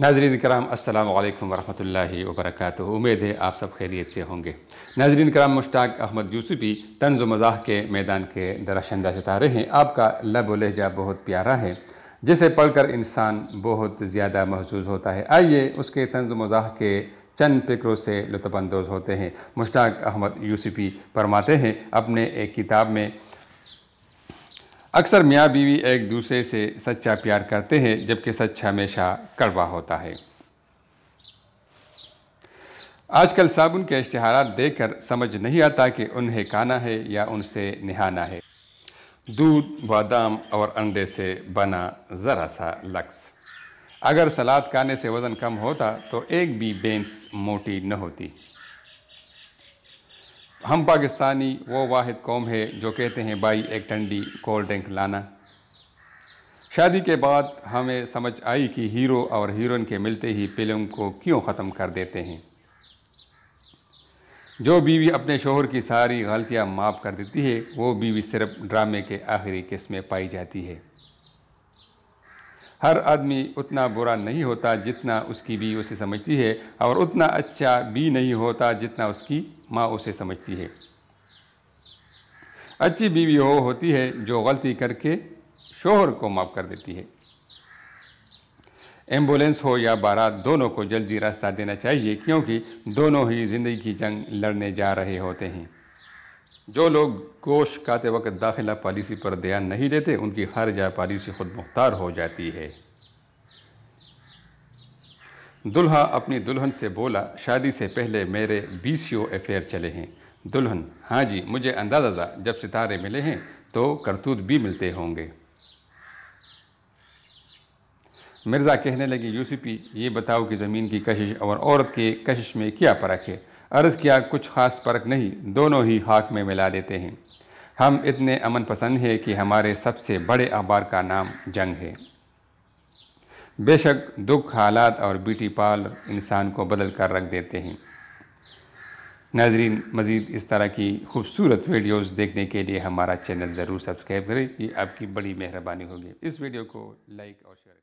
नाजरीन कराम असल वालेकुम वरहमतुल्लाहि वबरकत उम्मीद है आप सब खैरियत से होंगे नाजरीन कराम मुश्ताक अहमद यूसुफ़ी तंज मजाक के मैदान के दराशंदा सितारे हैं आपका लब लहजा बहुत प्यारा है जिसे पढ़कर इंसान बहुत ज़्यादा महसूस होता है आइए उसके तंज मजाक के चंद फिक्रों से लुफानंदोज़ होते हैं मुश्ताक अहमद यूसुफ़ी फरमाते हैं अपने एक किताब में अक्सर मियाँ बीवी एक दूसरे से सच्चा प्यार करते हैं जबकि सच हमेशा कड़वा होता है आजकल साबुन के इश्तहार देखकर समझ नहीं आता कि उन्हें खाना है या उनसे निहाना है दूध बादाम और अंडे से बना ज़रा सा लक्स अगर सलाद खाने से वज़न कम होता तो एक भी बेंस मोटी न होती हम पाकिस्तानी वो वाद कौम है जो कहते हैं भाई एक ठंडी कोल्ड ड्रिंक लाना शादी के बाद हमें समझ आई कि हीरो और हीरोइन के मिलते ही फिल्म को क्यों ख़त्म कर देते हैं जो बीवी अपने शोहर की सारी गलतियां माफ़ कर देती है वो बीवी सिर्फ ड्रामे के आखिरी किस्म में पाई जाती है हर आदमी उतना बुरा नहीं होता जितना उसकी बी उसे समझती है और उतना अच्छा भी नहीं होता जितना उसकी माँ उसे समझती है अच्छी बीवी वो हो होती है जो गलती करके शोहर को माफ़ कर देती है एम्बुलेंस हो या बारात दोनों को जल्दी रास्ता देना चाहिए क्योंकि दोनों ही ज़िंदगी की जंग लड़ने जा रहे होते हैं जो लोग गोश खाते वक्त दाखिला पॉलिसी पर ध्यान नहीं देते उनकी हर जा पॉलिसी खुद मुख्तार हो जाती है दुल्हा अपनी दुल्हन से बोला शादी से पहले मेरे बी सी ओ अफेयर चले हैं दुल्हन हाँ जी मुझे अंदाज़ा था जब सितारे मिले हैं तो करतूत भी मिलते होंगे मिर्ज़ा कहने लगे यूसीपी ये बताओ कि ज़मीन की कशिश और औरत के कशिश में क्या फ़र्क है अर्ज़ किया कुछ ख़ास फ़र्क नहीं दोनों ही हाक में मिला देते हैं हम इतने अमन पसंद हैं कि हमारे सबसे बड़े अखबार का नाम जंग है बेशक दुख हालात और ब्यूटी पार्लर इंसान को बदल कर रख देते हैं नाजरीन मज़ीद इस तरह की खूबसूरत वीडियोस देखने के लिए हमारा चैनल ज़रूर सब्सक्राइब करें ये आपकी बड़ी मेहरबानी होगी इस वीडियो को लाइक और शेयर